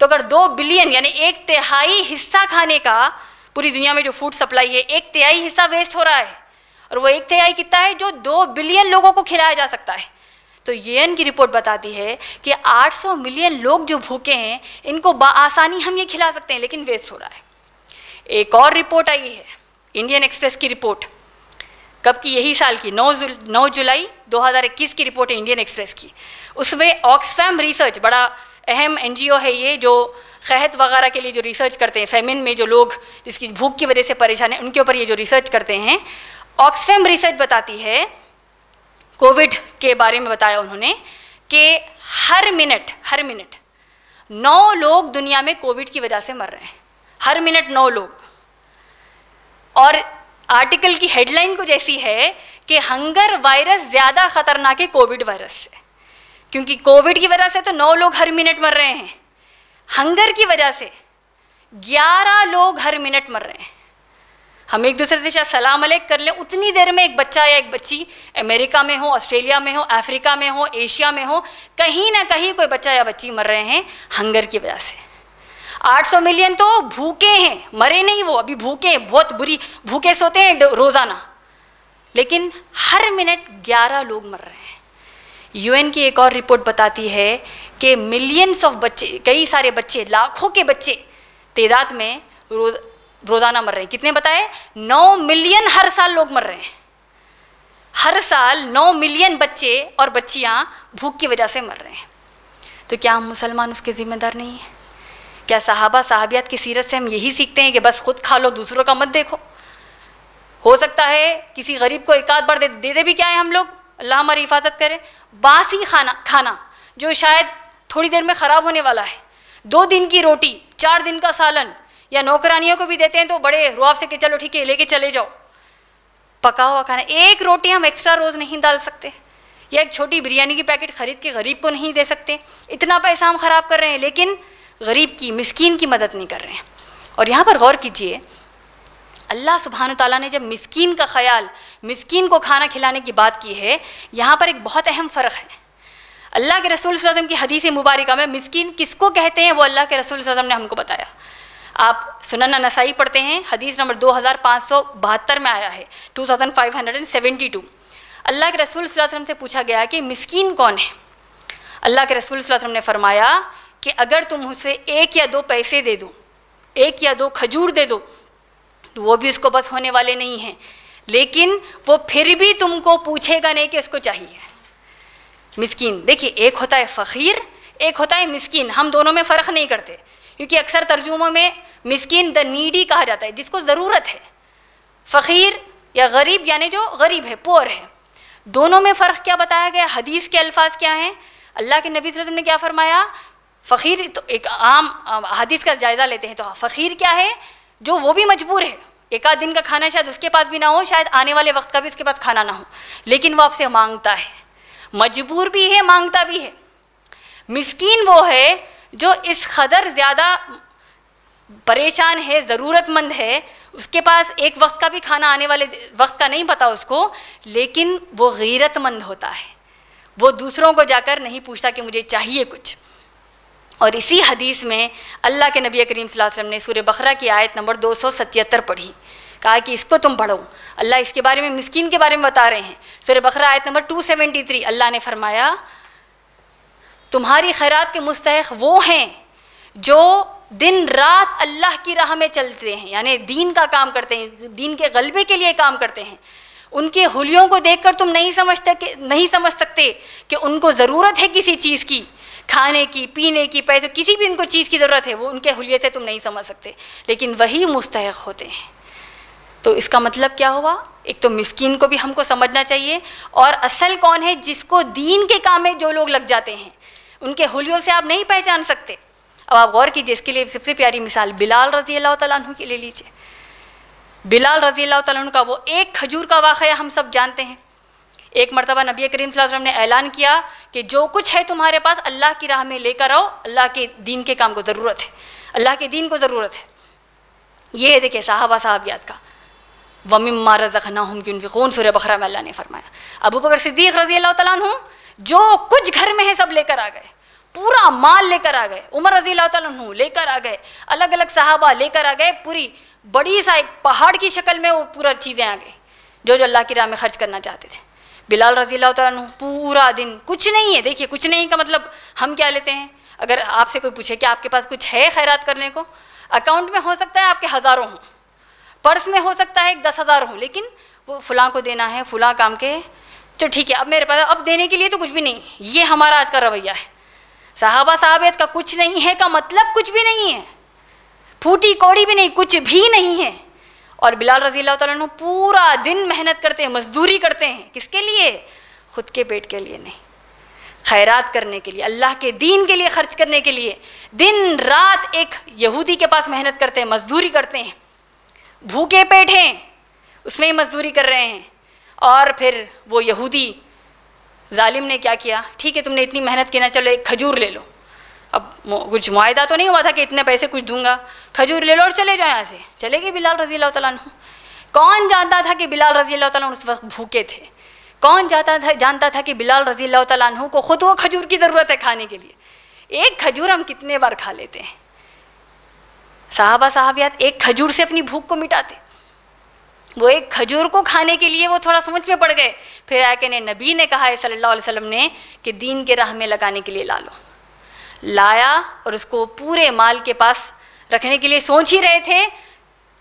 तो अगर दो बिलियन यानी एक तिहाई हिस्सा खाने का पूरी दुनिया में जो फूड सप्लाई है एक तिहाई हिस्सा वेस्ट हो रहा है और वो एक तिहाई कितना है जो दो बिलियन लोगों को खिलाया जा सकता है तो यूएन की रिपोर्ट बताती है कि 800 मिलियन लोग जो भूखे हैं इनको आसानी हम ये खिला सकते हैं लेकिन वेस्ट हो रहा है एक और रिपोर्ट आई है इंडियन एक्सप्रेस की रिपोर्ट कब की यही साल की 9 जुल 9 जुलाई 2021 की रिपोर्ट है इंडियन एक्सप्रेस की उसमें ऑक्सफैम रिसर्च बड़ा अहम एनजीओ है ये जो कहत वगैरह के लिए जो रिसर्च करते हैं फेमिन में जो लोग जिसकी भूख की वजह से परेशान है उनके ऊपर ये जो रिसर्च करते हैं ऑक्सफैम रिसर्च बताती है कोविड के बारे में बताया उन्होंने कि हर मिनट हर मिनट नौ लोग दुनिया में कोविड की वजह से मर रहे हैं हर मिनट नौ लोग और आर्टिकल की हेडलाइन कुछ ऐसी है कि हंगर वायरस ज़्यादा खतरनाक है कोविड वायरस से क्योंकि कोविड की वजह से तो नौ लोग हर मिनट मर रहे हैं हंगर की वजह से ग्यारह लोग हर मिनट मर रहे हैं हम एक दूसरे से शायद सलाम अलैक कर लें उतनी देर में एक बच्चा या एक बच्ची अमेरिका में हो ऑस्ट्रेलिया में हो अफ्रीका में हो एशिया में हो कहीं ना कहीं कोई बच्चा या बच्ची मर रहे हैं हंगर की वजह से 800 मिलियन तो भूखे हैं मरे नहीं वो अभी भूखे हैं बहुत बुरी भूखे सोते हैं रोज़ाना लेकिन हर मिनट 11 लोग मर रहे हैं यूएन की एक और रिपोर्ट बताती है कि मिलियंस ऑफ बच्चे कई सारे बच्चे लाखों के बच्चे तेदाद में रोज रोज़ाना मर रहे हैं कितने बताए नौ मिलियन हर साल लोग मर रहे हैं हर साल नौ मिलियन बच्चे और बच्चियां भूख की वजह से मर रहे हैं तो क्या हम मुसलमान उसके ज़िम्मेदार नहीं हैं क्या साहबा साहबियात की सीरत से हम यही सीखते हैं कि बस खुद खा लो दूसरों का मत देखो हो सकता है किसी गरीब को एक आध बार दे, दे दे भी क्या है हम लोग अल्लाह हमारी हिफाजत करे बासी खाना खाना जो शायद थोड़ी देर में ख़राब होने वाला है दो दिन की रोटी चार दिन का सालन या नौकरानियों को भी देते हैं तो बड़े रुआब से कि चलो ठीक है लेके चले जाओ पका हुआ खाना एक रोटी हम एक्स्ट्रा रोज़ नहीं डाल सकते या एक छोटी बिरयानी की पैकेट ख़रीद के गरीब को नहीं दे सकते इतना पैसा हम ख़राब कर रहे हैं लेकिन गरीब की मस्किन की मदद नहीं कर रहे हैं और यहाँ पर गौर कीजिए अल्लाह सुबहान तला ने जब मस्किन का ख्याल मिसकिन को खाना खिलाने की बात की है यहाँ पर एक बहुत अहम फ़र्क है अल्लाह के रसूल वसम की हदीस मुबारक में मिसकीन किसको कहते हैं वो अल्लाह के रसूल वसम ने हमको बताया आप सुनना नसाई पढ़ते हैं हदीस नंबर दो हज़ार पाँच सौ बहत्तर में आया है two thousand five hundred and seventy two Allah के रसूल वसलम से पूछा गया कि मिसकीन कौन है अल्लाह के रसूल वसलम ने फरमाया कि अगर तुम उसे एक या दो पैसे दे दो एक या दो खजूर दे दो तो वो भी उसको बस होने वाले नहीं हैं लेकिन वो फिर भी तुमको पूछेगा नहीं कि उसको चाहिए मिस्कीन देखिए एक होता है फ़कीर एक होता है मिस्कीन हम दोनों में फ़र्क नहीं करते क्योंकि अक्सर तर्जुमों में मिस्कीन द नीडी कहा जाता है जिसको ज़रूरत है फ़कीर या गरीब यानी जो गरीब है पोर है दोनों में फ़र्क क्या बताया गया हदीस के अल्फाज क्या हैं अल्लाह के नबी वसल्लम ने क्या फरमाया फ़कीर तो एक आम हदीस का जायज़ा लेते हैं तो फ़कीर क्या है जो वो भी मजबूर है एक आध दिन का खाना शायद उसके पास भी ना हो शायद आने वाले वक्त का भी उसके पास खाना ना हो लेकिन वो आपसे मांगता है मजबूर भी है मांगता भी है मिसकीन वो है जो इस कदर ज़्यादा परेशान है ज़रूरतमंद है उसके पास एक वक्त का भी खाना आने वाले वक्त का नहीं पता उसको लेकिन वो गैरतमंद होता है वो दूसरों को जाकर नहीं पूछता कि मुझे चाहिए कुछ और इसी हदीस में अल्लाह के नबी करीम वसल्लम ने सूर्य बकरा की आयत नंबर दो सौ पढ़ी कहा कि इसको तुम पढ़ो अल्लाह इसके बारे में मिस्किन के बारे में बता रहे हैं सूर्य बकरा आयत number two seventy three Allah ने फरमाया तुम्हारी खैरात के मुस्तक वो हैं जो दिन रात अल्लाह की राह में चलते हैं यानी दीन का काम करते हैं दीन के गलबे के लिए काम करते हैं उनके हुलियों को देखकर तुम नहीं समझते नहीं समझ सकते कि उनको ज़रूरत है किसी चीज़ की खाने की पीने की पैसे किसी भी इनको चीज़ की ज़रूरत है वो उनके हलिये से तुम नहीं समझ सकते लेकिन वही मुस्तक होते हैं तो इसका मतलब क्या हुआ एक तो मिस्किन को भी हमको समझना चाहिए और असल कौन है जिसको दीन के काम में जो लोग लग जाते हैं उनके हुलियों से आप नहीं पहचान सकते अब आप गौर कीजिए इसके लिए सबसे प्यारी मिसाल बिलाल रजी अल्लाह तु की ले लीजिए बिलाल रजी अल्लाह तु का वो एक खजूर का वाक़ हम सब जानते हैं एक मरतबा नबी करीम वसल्लम ने ऐलान किया कि जो कुछ है तुम्हारे पास अल्लाह की राह में लेकर आओ अल्लाह के दीन के काम को ज़रूरत है अल्लाह के दीन को ज़रूरत है ये है देखिए साहबा साहब याद का वमिम मारा जखना हम क्यों कौन सुर बकरा में अल्लाह ने फरमाया अबू बकर सिद्दीक रजी अल्लाह हूँ जो कुछ घर में है सब लेकर आ गए पूरा माल लेकर आ गए उमर रजी तु लेकर आ गए अलग अलग साहबा लेकर आ गए पूरी बड़ी सा एक पहाड़ की शक्ल में वो पूरा चीज़ें आ गई जो जो अल्लाह की राह में खर्च करना चाहते थे बिलाल रजी तु पूरा दिन कुछ नहीं है देखिए कुछ नहीं का मतलब हम क्या लेते हैं अगर आपसे कोई पूछे कि आपके पास कुछ है खैरात करने को अकाउंट में हो सकता है आपके हज़ारों हों पर्स में हो सकता है एक दस हज़ार हों लेकिन वो फलां को देना है फलां काम के तो ठीक है अब मेरे पास अब देने के लिए तो कुछ भी नहीं ये हमारा आज का रवैया है साहबा साहबियत का कुछ नहीं है का मतलब कुछ भी नहीं है फूटी कौड़ी भी नहीं कुछ भी नहीं है और बिलाल रजील तु पूरा दिन मेहनत करते हैं मजदूरी करते हैं किसके लिए खुद के पेट के लिए नहीं खैरात करने के लिए अल्लाह के दीन के लिए खर्च करने के लिए दिन रात एक यहूदी के पास मेहनत करते हैं मजदूरी करते हैं भूखे पेट हैं उसमें ही मजदूरी कर रहे हैं और फिर वो यहूदी जालिम ने क्या किया ठीक है तुमने इतनी मेहनत की ना चलो एक खजूर ले लो अब कुछ माहदा तो नहीं हुआ था कि इतने पैसे कुछ दूंगा खजूर ले लो और चले जाओ यहाँ से चले गए बिलाल रजी तन कौन जानता था कि बिलाल रजी तुम उस वक्त भूखे थे कौन जाता था जानता था कि बिलाल रजी तन को ख़ुद वो खजूर की ज़रूरत है खाने के लिए एक खजूर हम कितने बार खा लेते हैं साहबा साहबियात एक खजूर से अपनी भूख को मिटाते वो एक खजूर को खाने के लिए वो थोड़ा समझ में पड़ गए फिर आके ने नबी ने कहा है सल्लल्लाहु अलैहि वसल्लम ने कि दीन के राह में लगाने के लिए ला लो लाया और उसको पूरे माल के पास रखने के लिए सोच ही रहे थे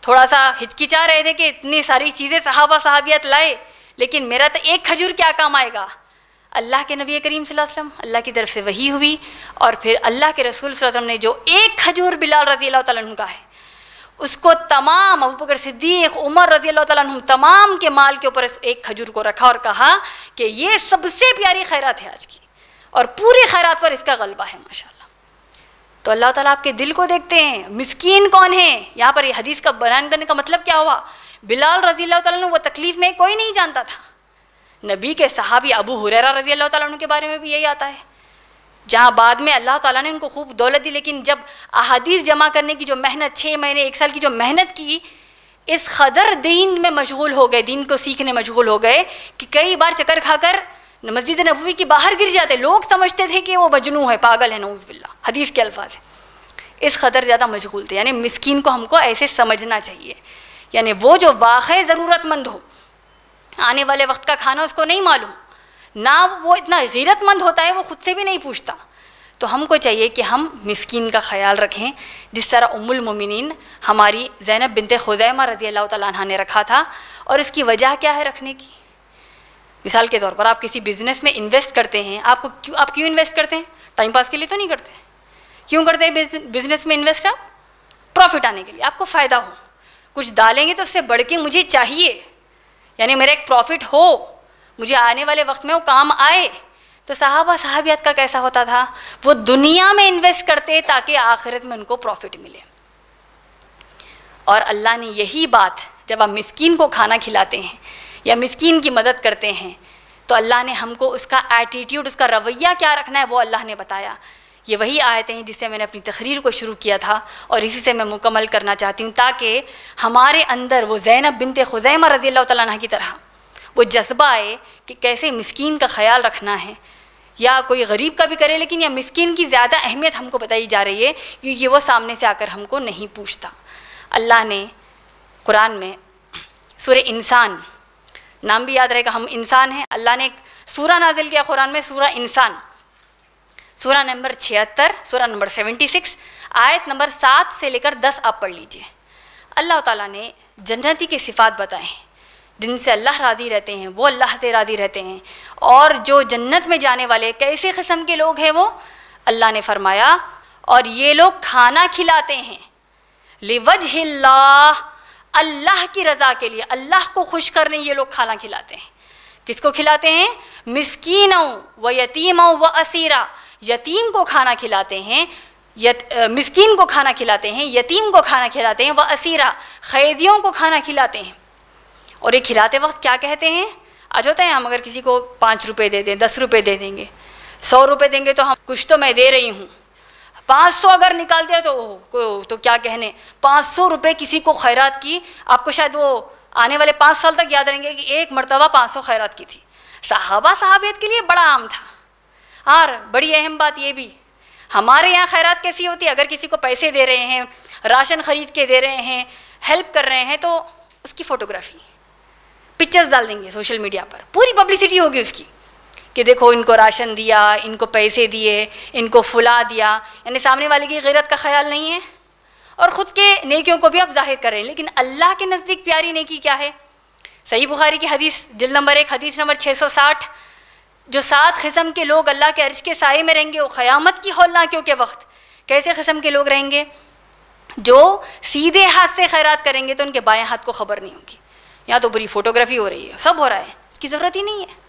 थोड़ा सा हिचकिचा रहे थे कि इतनी सारी चीज़ें सहाबा सहाबियत लाए लेकिन मेरा तो एक खजूर क्या काम आएगा अल्लाह के नबी करीम वसल्लम अल्लाह की तरफ से वही हुई और फिर अल्लाह के रसूल वसल्लम ने जो एक खजूर बिलाल रजी अल्लाह का है उसको तमाम अबू बकर सिद्दीक उमर रजी अल्लाह तमाम के माल के ऊपर एक खजूर को रखा और कहा कि ये सबसे प्यारी खैरत है आज की और पूरे खैरात पर इसका गलबा है माशाल्लाह तो अल्लाह ताला आपके दिल को देखते हैं मिसकीन कौन है यहाँ पर यह हदीस का बयान करने का मतलब क्या हुआ बिलाल रजी अल्लाह वो तकलीफ़ में कोई नहीं जानता था नबी के सहाबी अबू हुररा रजी अल्लाह तु के बारे में भी यही आता है जहाँ बाद में अल्लाह ताला ने उनको खूब दौलत दी लेकिन जब अहादीस जमा करने की जो मेहनत छः महीने एक साल की जो मेहनत की इस खदर दीन में मशगूल हो गए दीन को सीखने मशगूल हो गए कि कई बार चक्कर खाकर मस्जिद नबवी के बाहर गिर जाते लोग समझते थे कि वो मजनू है पागल है बिल्ला हदीस के अल्फाज है इस कदर ज़्यादा मशगूल थे यानी मिसकीन को हमको ऐसे समझना चाहिए यानी वो जो वाक़ ज़रूरतमंद हो आने वाले वक्त का खाना उसको नहीं मालूम ना वो इतना गीरतमंद होता है वो ख़ुद से भी नहीं पूछता तो हमको चाहिए कि हम मिसकीन का ख्याल रखें जिस तरह उमुल मोमिनीन हमारी जैनब बिनते खुजैमा रज़ी अल्लाह तला ने रखा था और इसकी वजह क्या है रखने की मिसाल के तौर पर आप किसी बिजनेस में इन्वेस्ट करते हैं आपको क्यों आप क्यों इन्वेस्ट करते हैं टाइम पास के लिए तो नहीं करते क्यों करते हैं बिजनेस में इन्वेस्ट आप प्रॉफिट आने के लिए आपको फ़ायदा हो कुछ डालेंगे तो उससे बढ़ के मुझे चाहिए यानी मेरा एक प्रॉफिट हो मुझे आने वाले वक्त में वो काम आए तो साहबा साहबियत का कैसा होता था वो दुनिया में इन्वेस्ट करते ताकि आखिरत में उनको प्रॉफिट मिले और अल्लाह ने यही बात जब आप मिस्किन को खाना खिलाते हैं या मिसकीन की मदद करते हैं तो अल्लाह ने हमको उसका एटीट्यूड उसका रवैया क्या रखना है वो अल्लाह ने बताया ये वही आयतें हैं जिससे मैंने अपनी तकरीर को शुरू किया था और इसी से मैं मुकम्मल करना चाहती हूँ ताकि हमारे अंदर वो जैनब बिनते खुजैमा रज़ी अल्लाह तह की तरह वो जज्बा आए कि कैसे मिसकीन का ख्याल रखना है या कोई गरीब का भी करे लेकिन यह मिसकीन की ज़्यादा अहमियत हमको बताई जा रही है क्योंकि वो सामने से आकर हमको नहीं पूछता अल्लाह ने कुरान में सुर इंसान नाम भी याद रहेगा हम इंसान हैं अल्लाह ने एक सूरा नाजिल किया कुरान में सूरा इंसान सूरा नंबर छिहत्तर सूरा नंबर सेवेंटी सिक्स आयत नंबर सात से लेकर दस आप पढ़ लीजिए अल्लाह ताला ने जन्नती की सिफात बताए जिनसे अल्लाह राज़ी रहते हैं वो अल्लाह से राज़ी रहते हैं और जो जन्नत में जाने वाले कैसे कस्म के लोग हैं वो अल्लाह ने फरमाया और ये लोग खाना खिलाते हैं लिवज हिल्ला अल्लाह की रज़ा के लिए अल्लाह को खुश करने ये लोग खाना खिलाते हैं किसको खिलाते हैं मिसकीन व यतीम व असीरा यतीम को खाना खिलाते हैं यत, आ, मिसकीन को खाना खिलाते हैं यतीम को खाना खिलाते हैं व असीरा क़ैदियों को खाना खिलाते हैं और ये खिलाते वक्त क्या कहते हैं आज होता है हम अगर किसी को पाँच रुपये दे दें दस रुपये दे देंगे सौ रुपये देंगे तो हम कुछ तो मैं दे रही हूँ पाँच सौ अगर निकाल दिया तो तो क्या कहने पाँच सौ रुपये किसी को खैरात की आपको शायद वो आने वाले पाँच साल तक याद रहेंगे कि एक मरतबा पाँच सौ खैरात की थी साहबा साहबियत के लिए बड़ा आम था और बड़ी अहम बात ये भी हमारे यहाँ खैरात कैसी होती है अगर किसी को पैसे दे रहे हैं राशन ख़रीद के दे रहे हैं हेल्प कर रहे हैं तो उसकी फ़ोटोग्राफी पिक्चर्स डाल देंगे सोशल मीडिया पर पूरी पब्लिसिटी होगी उसकी कि देखो इनको राशन दिया इनको पैसे दिए इनको फुला दिया यानी सामने वाले की गैरत का ख्याल नहीं है और ख़ुद के नेकियों को भी आप जाहिर कर रहे हैं लेकिन अल्लाह के नज़दीक प्यारी नेकी क्या है सही बुखारी की हदीस जिल नंबर एक हदीस नंबर 660 जो सात किस्म के लोग अल्लाह के अर्ज़ के साय में रहेंगे वो क़यामत की हौलनाकियों के वक्त कैसे कस्म के लोग रहेंगे जो सीधे हाथ से खैरात करेंगे तो उनके बाएँ हाथ को खबर नहीं होगी यहाँ तो बुरी फोटोग्राफी हो रही है सब हो रहा है इसकी ज़रूरत ही नहीं है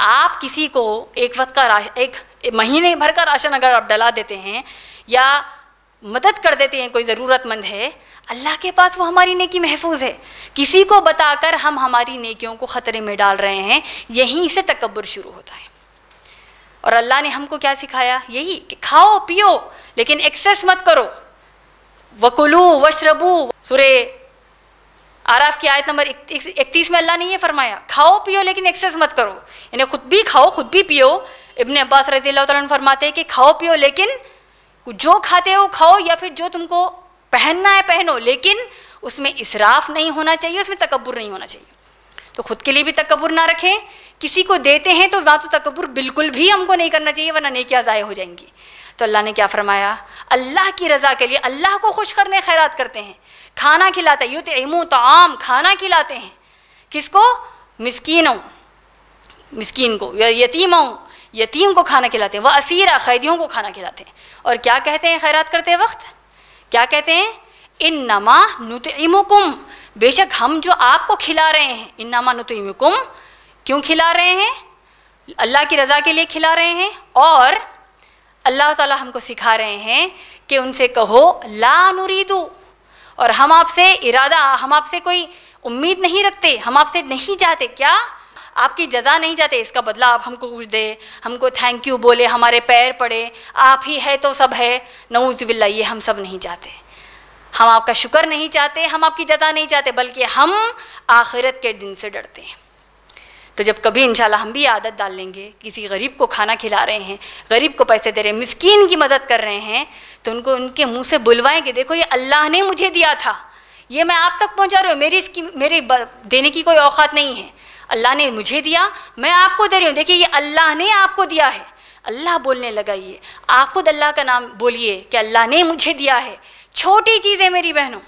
आप किसी को एक वक्त का एक महीने भर का राशन अगर आप डला देते हैं या मदद कर देते हैं कोई ज़रूरतमंद है अल्लाह के पास वो हमारी नेकी महफूज है किसी को बताकर हम हमारी नेकियों को ख़तरे में डाल रहे हैं यहीं से तकबर शुरू होता है और अल्लाह ने हमको क्या सिखाया यही कि खाओ पियो लेकिन एक्सेस मत करो वकुलू वशरबू सुरे आराफ की आयत नंबर इकतीस में अल्लाह ने ये फरमाया खाओ पियो लेकिन एक्सेस मत करो यानी खुद भी खाओ खुद भी पियो इबन अब्बास रजी अल्लाह फरमाते हैं कि खाओ पियो लेकिन जो खाते हो खाओ या फिर जो तुमको पहनना है पहनो लेकिन उसमें इसराफ नहीं होना चाहिए उसमें तकबर नहीं होना चाहिए तो खुद के लिए भी तकबर ना रखें किसी को देते हैं तो वहाँ तो तकबर बिल्कुल भी हमको नहीं करना चाहिए वरना नेकियाँ ज़ाय हो जाएंगी तो अल्लाह ने क्या फरमाया अल्लाह की रज़ा के लिए अल्लाह को खुश करने खैरात करते हैं खाना खिलाता है युत इमू तो आम खाना खिलाते हैं किसको मिसकीनों मस्किन को या यतीमों यतीम को खाना खिलाते हैं वह असीरा कैदियों को खाना खिलाते हैं और क्या कहते हैं खैरात करते वक्त क्या कहते हैं इन नमा नुतमुकुम बेशक हम जो आपको खिला रहे हैं इन नमा नुतमुकुम क्यों खिला रहे हैं अल्लाह की रज़ा के लिए खिला रहे हैं और अल्लाह ताला हमको सिखा रहे हैं कि उनसे कहो ला नुरीदू और हम आपसे इरादा हम आपसे कोई उम्मीद नहीं रखते हम आपसे नहीं चाहते क्या आपकी जजा नहीं जाते इसका बदला आप हमको कुछ दे हमको थैंक यू बोले हमारे पैर पड़े आप ही है तो सब है नऊज बिल्ला ये हम सब नहीं चाहते हम आपका शुक्र नहीं चाहते हम आपकी जजा नहीं चाहते बल्कि हम आखिरत के दिन से डरते हैं तो जब कभी इंशाल्लाह हम भी आदत डाल लेंगे किसी गरीब को खाना खिला रहे हैं गरीब को पैसे दे रहे हैं मिस्कीन की मदद कर रहे हैं तो उनको उनके मुंह से बुलवाएँगे देखो ये अल्लाह ने मुझे दिया था ये मैं आप तक पहुंचा रही हूँ मेरी इसकी मेरे देने की कोई औकात नहीं है अल्लाह ने मुझे दिया मैं आपको दे रही हूँ देखिए ये अल्लाह ने आपको दिया है अल्लाह बोलने लगाइए आप खुद अल्लाह का नाम बोलिए कि अल्लाह ने मुझे दिया है छोटी चीज़ है मेरी बहनों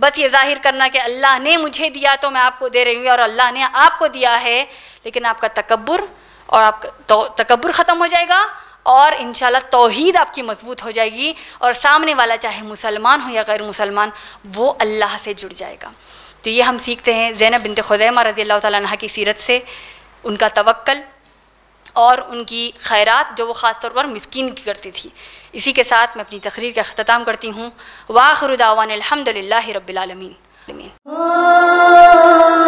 बस ये जाहिर करना कि अल्लाह ने मुझे दिया तो मैं आपको दे रही हूँ और अल्लाह ने आपको दिया है लेकिन आपका तकबर और आपका तो, तकबर ख़त्म हो जाएगा और इन तोहीद आपकी मजबूत हो जाएगी और सामने वाला चाहे मुसलमान हो या गैर मुसलमान वो अल्लाह से जुड़ जाएगा तो ये हम सीखते हैं जैनब बिनत खुदैमा रज़ी अल्लाह तह की सीरत से उनका तवक्ल और उनकी खैरत जो वो ख़ास तौर पर मस्किन की करती थी इसी के साथ मैं अपनी तकरीर का अख्ताम करती हूँ वाखरुदावान अलहमदिल्ला रबीआलमीन